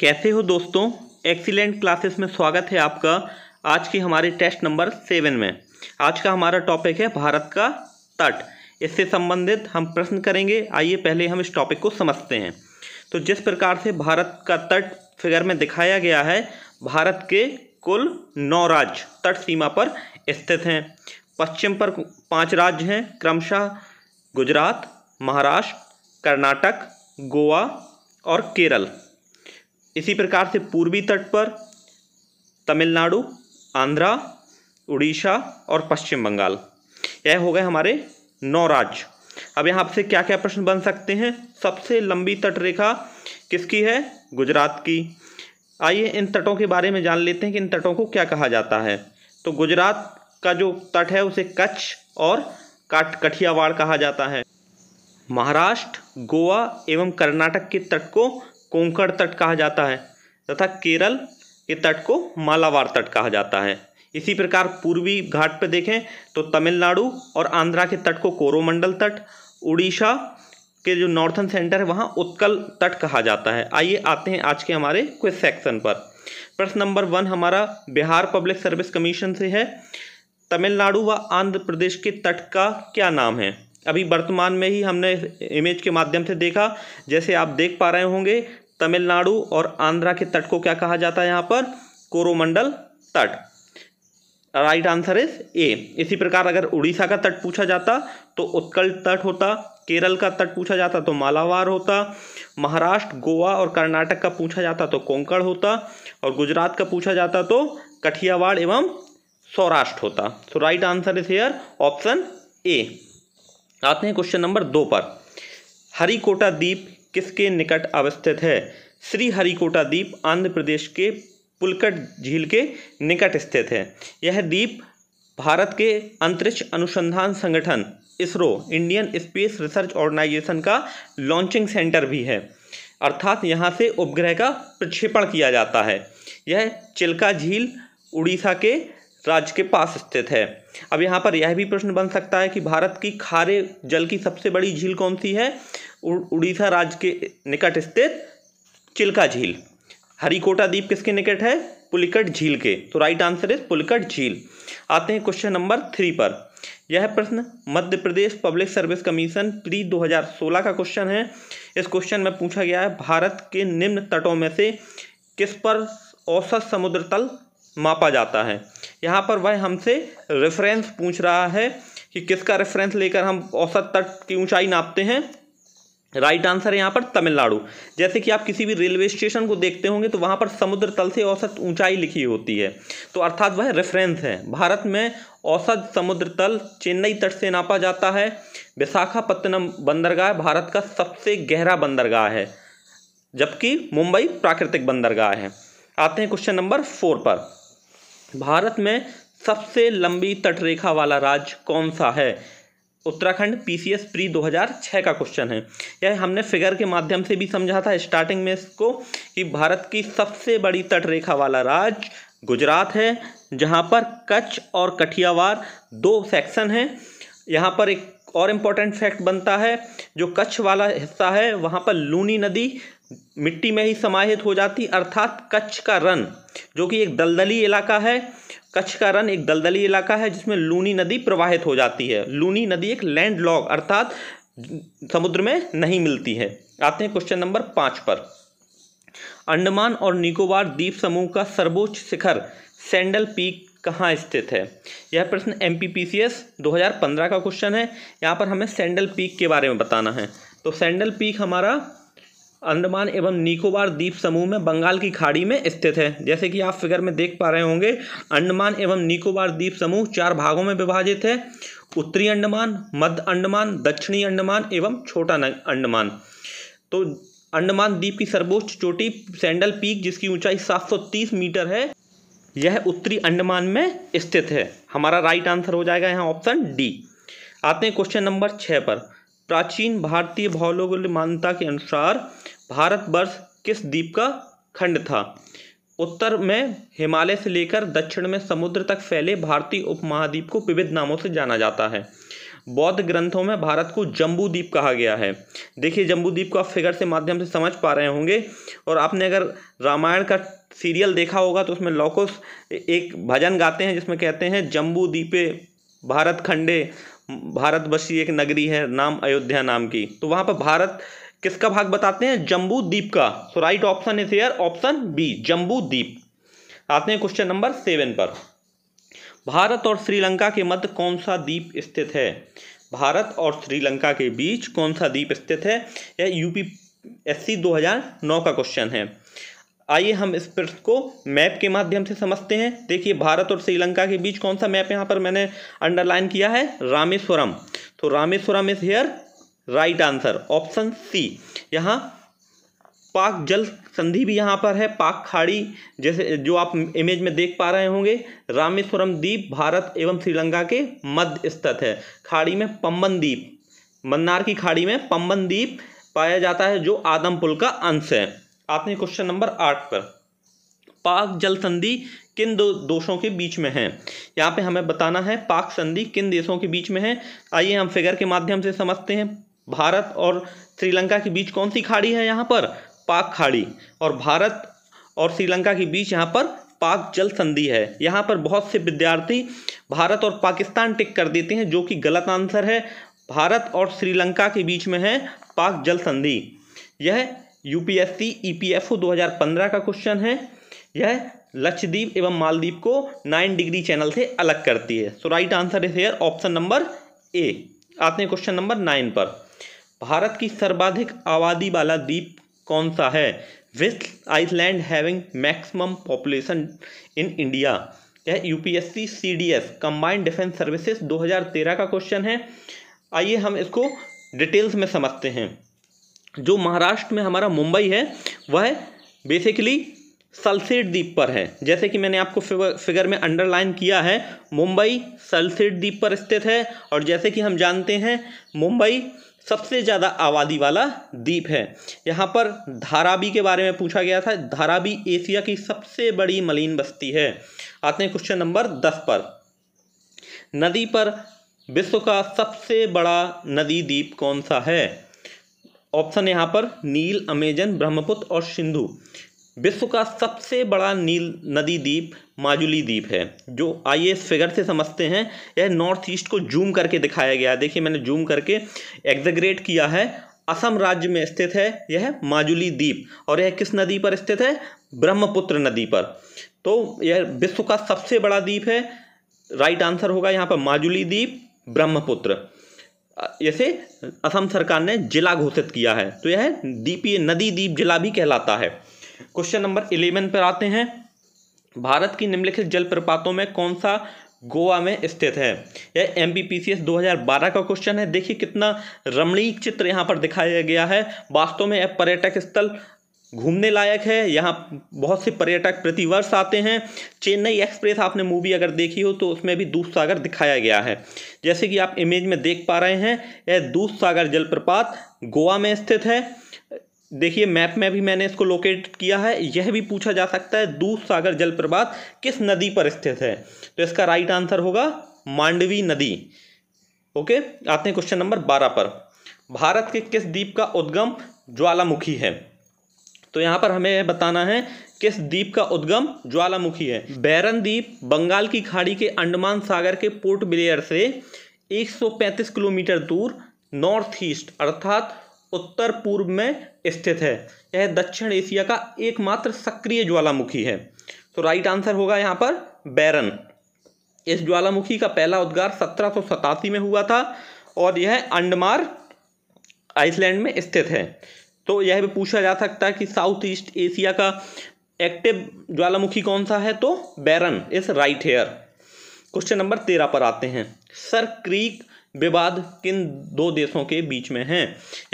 कैसे हो दोस्तों एक्सीलेंट क्लासेस में स्वागत है आपका आज की हमारे टेस्ट नंबर सेवन में आज का हमारा टॉपिक है भारत का तट इससे संबंधित हम प्रश्न करेंगे आइए पहले हम इस टॉपिक को समझते हैं तो जिस प्रकार से भारत का तट फिगर में दिखाया गया है भारत के कुल नौ राज्य तट सीमा पर स्थित हैं पश्चिम पर पाँच राज्य हैं क्रमशः गुजरात महाराष्ट्र कर्नाटक गोवा और केरल इसी प्रकार से पूर्वी तट पर तमिलनाडु आंध्रा उड़ीसा और पश्चिम बंगाल यह हो गए हमारे नौ राज्य अब यहाँ आपसे क्या क्या प्रश्न बन सकते हैं सबसे लंबी तट रेखा किसकी है गुजरात की आइए इन तटों के बारे में जान लेते हैं कि इन तटों को क्या कहा जाता है तो गुजरात का जो तट है उसे कच्छ और काट कठियावाड़ कहा जाता है महाराष्ट्र गोवा एवं कर्नाटक के तट को कोंकण तट कहा जाता है तथा केरल के तट को मालावार तट कहा जाता है इसी प्रकार पूर्वी घाट पर देखें तो तमिलनाडु और आंध्रा के तट को कोरोमंडल तट उड़ीसा के जो नॉर्थन सेंटर है वहाँ उत्कल तट कहा जाता है आइए आते हैं आज के हमारे क्विज सेक्शन पर प्रश्न नंबर वन हमारा बिहार पब्लिक सर्विस कमीशन से है तमिलनाडु व आंध्र प्रदेश के तट का क्या नाम है अभी वर्तमान में ही हमने इमेज के माध्यम से देखा जैसे आप देख पा रहे होंगे तमिलनाडु और आंध्रा के तट को क्या कहा जाता है यहाँ पर कोरोमंडल तट राइट आंसर इज ए इसी प्रकार अगर उड़ीसा का तट पूछा जाता तो उत्कल तट होता केरल का तट पूछा जाता तो मालावार होता महाराष्ट्र गोवा और कर्नाटक का पूछा जाता तो कोंकण होता और गुजरात का पूछा जाता तो कठियावाड़ एवं सौराष्ट्र होता so right answer is here option A आते हैं क्वेश्चन नंबर दो पर हरिकोटा द्वीप किसके निकट अवस्थित है श्री हरिकोटा द्वीप आंध्र प्रदेश के पुलकट झील के निकट स्थित है यह द्वीप भारत के अंतरिक्ष अनुसंधान संगठन ISRO Indian space research organisation का लॉन्चिंग सेंटर भी है अर्थात यहाँ से उपग्रह का प्रक्षेपण किया जाता है यह चिल्का झील उड़ीसा के राज्य के पास स्थित है अब यहाँ पर यह भी प्रश्न बन सकता है कि भारत की खारे जल की सबसे बड़ी झील कौन सी है उड़ीसा राज्य के निकट स्थित चिल्का झील हरिकोटा द्वीप किसके निकट है पुलिकट झील के तो राइट आंसर इज पुलिकट झील आते हैं क्वेश्चन नंबर थ्री पर यह प्रश्न Madhya Pradesh public service commission pre 2016 का क्वेश्चन है इस क्वेश्चन में पूछा गया है भारत के निम्न तटों में से किस पर औसत समुद्र तल मापा जाता है यहाँ पर वह हमसे रेफरेंस पूछ रहा है कि किसका रेफरेंस लेकर हम औसत तट की ऊंचाई नापते हैं राइट आंसर है यहाँ पर तमिलनाडु जैसे कि आप किसी भी रेलवे स्टेशन को देखते होंगे तो वहाँ पर समुद्र तल से औसत ऊंचाई लिखी होती है तो अर्थात वह रेफरेंस है भारत में औसत समुद्र तल चेन्नई तट से नापा जाता है विशाखापत्तनम बंदरगाह भारत का सबसे गहरा बंदरगाह है जबकि मुंबई प्राकृतिक बंदरगाह है आते हैं क्वेश्चन नंबर फोर पर भारत में सबसे लंबी तटरेखा वाला राज्य कौन सा है उत्तराखंड पीसीएस प्री 2006 का क्वेश्चन है यह हमने फिगर के माध्यम से भी समझा था स्टार्टिंग में इसको कि भारत की सबसे बड़ी तटरेखा वाला राज्य गुजरात है जहाँ पर कच्छ और कठियावार दो सेक्शन हैं यहाँ पर एक और इम्पोर्टेंट फैक्ट बनता है जो कच्छ वाला हिस्सा है वहाँ पर लूनी नदी मिट्टी में ही समाहित हो जाती अर्थात कच्छ का रन जो कि एक दलदली इलाका है कच्छ का रन एक दलदली इलाका है जिसमें लूनी नदी प्रवाहित हो जाती है लूनी नदी एक लैंड लॉग अर्थात समुद्र में नहीं मिलती है आते हैं क्वेश्चन नंबर पाँच पर अंडमान और निकोबार द्वीप समूह का सर्वोच्च शिखर सैंडल पीक कहाँ स्थित है यह प्रश्न M P P C S दो हज़ार पंद्रह का क्वेश्चन है यहाँ पर हमें सैंडल पीक के बारे में बताना है तो सैंडल पीक हमारा अंडमान एवं निकोबार द्वीप समूह में बंगाल की खाड़ी में स्थित है जैसे कि आप फिगर में देख पा रहे होंगे अंडमान एवं निकोबार द्वीप समूह चार भागों में विभाजित है उत्तरी अंडमान मध्य अंडमान दक्षिणी अंडमान एवं छोटा अंडमान तो अंडमान द्वीप की सर्वोच्च चोटी सैंडल पीक जिसकी ऊंचाई 730 मीटर है यह उत्तरी अंडमान में स्थित है हमारा राइट आंसर हो जाएगा यहाँ ऑप्शन डी आते हैं क्वेश्चन नंबर छः पर प्राचीन भारतीय भौगोलिक मान्यता के अनुसार भारतवर्ष किस द्वीप का खंड था उत्तर में हिमालय से लेकर दक्षिण में समुद्र तक फैले भारतीय उपमहाद्वीप को विविध नामों से जाना जाता है बौद्ध ग्रंथों में भारत को जम्बू द्वीप कहा गया है देखिए जम्बू द्वीप को आप फिगर से माध्यम से समझ पा रहे होंगे और आपने अगर रामायण का सीरियल देखा होगा तो उसमें लौकोस एक भजन गाते हैं जिसमें कहते हैं जम्बू द्वीपे भारत खंडे भारत बसी एक नगरी है नाम अयोध्या नाम की तो वहां पर भारत किसका भाग बताते हैं जम्बू द्वीप का so right option is here option B Jambu Dweep आते हैं क्वेश्चन नंबर सेवन पर भारत और श्रीलंका के मध्य कौन सा द्वीप स्थित है भारत और श्रीलंका के बीच कौन सा द्वीप स्थित है यह यूपी एस सी का क्वेश्चन है आइए हम इस प्रश्न को मैप के माध्यम से समझते हैं देखिए भारत और श्रीलंका के बीच कौन सा मैप यहाँ पर मैंने अंडरलाइन किया है रामेश्वरम तो Rameswaram is here right answer option C यहाँ पाक जल संधि भी यहाँ पर है पाक खाड़ी जैसे जो आप इमेज में देख पा रहे होंगे रामेश्वरम द्वीप भारत एवं श्रीलंका के मध्य स्थित है खाड़ी में पम्बन द्वीप मन्नार की खाड़ी में पम्बन द्वीप पाया जाता है जो आदमपुल का अंश है आते हैं क्वेश्चन नंबर आठ पर पाक जल संधि किन दो दोषों के बीच में है यहाँ पे हमें बताना है पाक संधि किन देशों के बीच में है आइए हम फिगर के माध्यम से समझते हैं भारत और श्रीलंका के बीच कौन सी खाड़ी है यहाँ पर पाक खाड़ी और भारत और श्रीलंका के बीच यहाँ पर पाक जल संधि है यहाँ पर बहुत से विद्यार्थी भारत और पाकिस्तान टिक कर देते हैं जो कि गलत आंसर है भारत और श्रीलंका के बीच में है पाक जल संधि यह यूपीएससी ईपीएफओ 2015 का क्वेश्चन है यह लक्षद्वीप एवं मालदीप को नाइन डिग्री चैनल से अलग करती है so right answer is here option number A आते हैं क्वेश्चन नंबर नाइन पर भारत की सर्वाधिक आबादी वाला द्वीप कौन सा है with island having maximum population in India यह UPSC CDS combined defence services 2013 का क्वेश्चन है आइए हम इसको डिटेल्स में समझते हैं जो महाराष्ट्र में हमारा मुंबई है वह बेसिकली सलसेट द्वीप पर है जैसे कि मैंने आपको फिगर में अंडरलाइन किया है मुंबई सलसेट द्वीप पर स्थित है और जैसे कि हम जानते हैं मुंबई सबसे ज़्यादा आबादी वाला द्वीप है यहाँ पर धाराबी के बारे में पूछा गया था धाराबी एशिया की सबसे बड़ी मलिन बस्ती है आते हैं क्वेश्चन नंबर दस पर नदी पर विश्व का सबसे बड़ा नदी द्वीप कौन सा है ऑप्शन यहाँ पर नील अमेजन ब्रह्मपुत्र और सिंधु विश्व का सबसे बड़ा नील नदी द्वीप माजुली द्वीप है जो आइए इस फिगर से समझते हैं यह नॉर्थ ईस्ट को जूम करके दिखाया गया है देखिए मैंने जूम करके एग्जेग्रेट किया है असम राज्य में स्थित है यह माजुली द्वीप और यह किस नदी पर स्थित है ब्रह्मपुत्र नदी पर तो यह विश्व का सबसे बड़ा द्वीप है राइट आंसर होगा यहाँ पर माजुली द्वीप ब्रह्मपुत्र जैसे असम सरकार ने जिला घोषित किया है तो यह दीपीय नदी द्वीप जिला भी कहलाता है क्वेश्चन नंबर इलेवन पर आते हैं भारत की निम्नलिखित जलप्रपातों में कौन सा गोवा में स्थित है यह M B P C S दो हज़ार बारह का क्वेश्चन है देखिए कितना रमणीक चित्र यहाँ पर दिखाया गया है वास्तव में यह पर्यटक स्थल घूमने लायक है यहाँ बहुत से पर्यटक प्रतिवर्ष आते हैं चेन्नई एक्सप्रेस आपने मूवी अगर देखी हो तो उसमें भी दूध सागर दिखाया गया है जैसे कि आप इमेज में देख पा रहे हैं यह दूध सागर जलप्रपात गोवा में स्थित है देखिए मैप में भी मैंने इसको लोकेट किया है यह भी पूछा जा सकता है दूध सागर जलप्रपात किस नदी पर स्थित है तो इसका राइट आंसर होगा मांडवी नदी ओके आते हैं क्वेश्चन नंबर बारह पर भारत के किस द्वीप का उद्गम ज्वालामुखी है तो यहाँ पर हमें बताना है किस द्वीप का उद्गम ज्वालामुखी है बैरन द्वीप बंगाल की खाड़ी के अंडमान सागर के पोर्ट ब्लेयर से 135 किलोमीटर दूर नॉर्थ ईस्ट अर्थात उत्तर पूर्व में स्थित है यह दक्षिण एशिया का एकमात्र सक्रिय ज्वालामुखी है तो राइट आंसर होगा यहाँ पर बैरन इस ज्वालामुखी का पहला उद्गार सत्रह में हुआ था और यह अंडमार आइसलैंड में स्थित है तो यह भी पूछा जा सकता है कि साउथ ईस्ट एशिया का एक्टिव ज्वालामुखी कौन सा है तो बैरन इस राइट हेयर क्वेश्चन नंबर तेरह पर आते हैं सर क्रीक विवाद किन दो देशों के बीच में है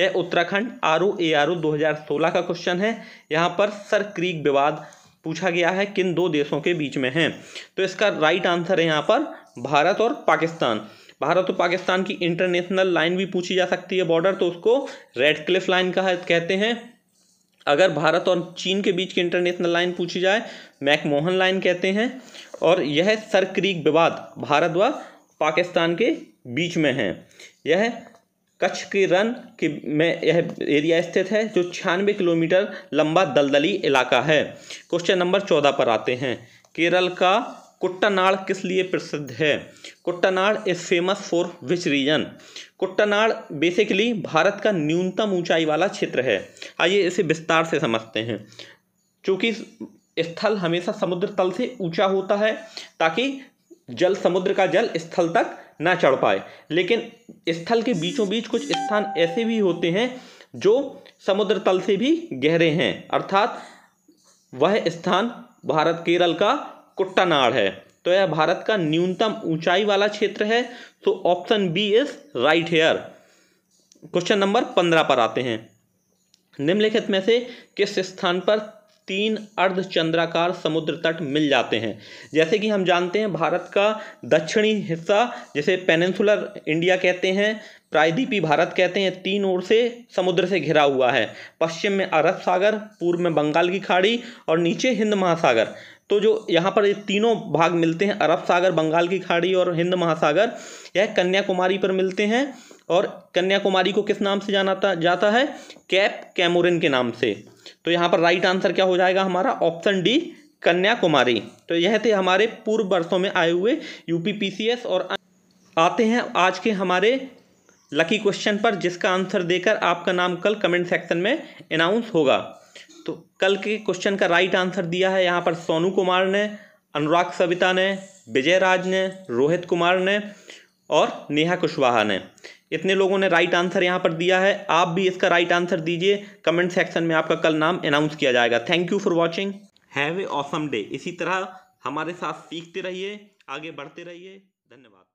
यह Uttarakhand R O A R O दो हजार सोलह का क्वेश्चन है यहाँ पर सर क्रीक विवाद पूछा गया है किन दो देशों के बीच में है तो इसका राइट आंसर है यहाँ पर भारत और पाकिस्तान भारत और पाकिस्तान की इंटरनेशनल लाइन भी पूछी जा सकती है बॉर्डर तो उसको रेड क्लिफ लाइन कहा कहते हैं अगर भारत और चीन के बीच की इंटरनेशनल लाइन पूछी जाए मैकमोहन लाइन कहते हैं और यह सर क्रीक विवाद भारत व पाकिस्तान के बीच में है यह कच्छ के रन के में यह एरिया स्थित है जो छियानवे किलोमीटर लंबा दलदली इलाका है क्वेश्चन नंबर चौदह पर आते हैं केरल का कुट्टानाड़ किस लिए प्रसिद्ध है Kuttanad is famous for which region Kuttanad basically Bharat का न्यूनतम ऊंचाई वाला क्षेत्र है आइए इसे विस्तार से समझते हैं चूँकि स्थल हमेशा समुद्र तल से ऊंचा होता है ताकि जल समुद्र का जल स्थल तक ना चढ़ पाए लेकिन स्थल के बीचों बीच कुछ स्थान ऐसे भी होते हैं जो समुद्र तल से भी गहरे हैं अर्थात वह स्थान भारत केरल का कुट्टानार है तो यह भारत का न्यूनतम ऊंचाई वाला क्षेत्र है तो option B is right here question number पंद्रह पर आते हैं निम्नलिखित में से किस स्थान पर तीन अर्धचंद्राकार समुद्र तट मिल जाते हैं जैसे कि हम जानते हैं भारत का दक्षिणी हिस्सा जिसे पेनिनसुलर इंडिया कहते हैं प्रायद्वीपी भारत कहते हैं तीन ओर से समुद्र से घिरा हुआ है पश्चिम में अरब सागर पूर्व में बंगाल की खाड़ी और नीचे हिंद महासागर तो जो यहाँ पर ये तीनों भाग मिलते हैं अरब सागर बंगाल की खाड़ी और हिंद महासागर यह कन्याकुमारी पर मिलते हैं और कन्याकुमारी को किस नाम से जाना जाता है कैप कैमोरिन के नाम से तो यहाँ पर राइट आंसर क्या हो जाएगा हमारा ऑप्शन डी कन्याकुमारी तो यह थे हमारे पूर्व वर्षों में आए हुए यूपीपीसीएस और आते हैं आज के हमारे लकी क्वेश्चन पर जिसका आंसर देकर आपका नाम कल कमेंट सेक्शन में अनाउंस होगा कल के क्वेश्चन का राइट आंसर दिया है यहाँ पर सोनू कुमार ने अनुराग सविता ने विजय राज ने रोहित कुमार ने और नेहा कुशवाहा ने इतने लोगों ने राइट आंसर यहाँ पर दिया है आप भी इसका राइट आंसर दीजिए कमेंट सेक्शन में आपका कल नाम अनाउंस किया जाएगा thank you for watching have a awesome day इसी तरह हमारे साथ सीखते रहिए आगे बढ़ते रहिए धन्यवाद